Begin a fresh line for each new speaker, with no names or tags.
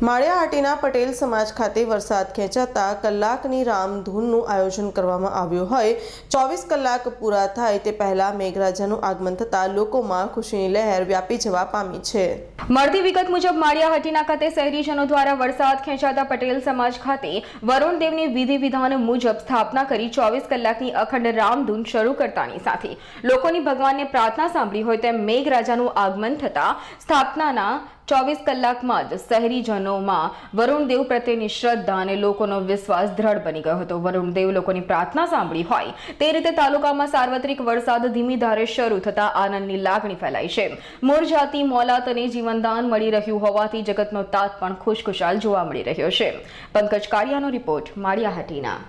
માળિયા માળિયાહાટીના પટેલ સમાજ ખાતે વરસાદ ખેંચાતા કલાકની રામધૂનનું આયોજન કરવામાં આવ્યું હોય ચોવીસ કલાક પૂરા થાય તે પહેલા મેઘરાજાનું આગમન થતા લોકોમાં ખુશીની લહેર વ્યાપી જવા પામી છે મળતી વિગત મુજબ માળિયાહાટીના ખાતે
શહેરીજનો દ્વારા વરસાદ ખેંચાતા પટેલ સમાજ ખાતે વરુણ દેવની વિધિ વિધાન મુજબ સ્થાપના કરી ચોવીસ કલાકની અખંડ રામધૂન શરૂ કરતાની સાથે લોકોની ભગવાનને પ્રાર્થના સાંભળી હોય તેમ મેઘરાજાનું આગમન થતા સ્થાપનાના ચોવીસ કલાકમાં જ શહેરીજનોમાં વરુણદેવ પ્રત્યેની શ્રદ્ધા અને લોકોનો વિશ્વાસ દ્રઢ બની ગયો હતો વરુણદેવ લોકોની પ્રાર્થના સાંભળી હોય તે રીતે તાલુકામાં સાર્વત્રિક વરસાદ ધીમી ધારે શરૂ થતાં આનંદની લાગણી ફેલાઈ છે મોર જાતિ મોલાત અને જીવનદાન મળી રહ્યું હોવાથી જગતનો તાત પણ ખુશખુશાલ જોવા મળી રહ્યો છે પંકજ કારિયાનો રિપોર્ટ માળિયા હાટીના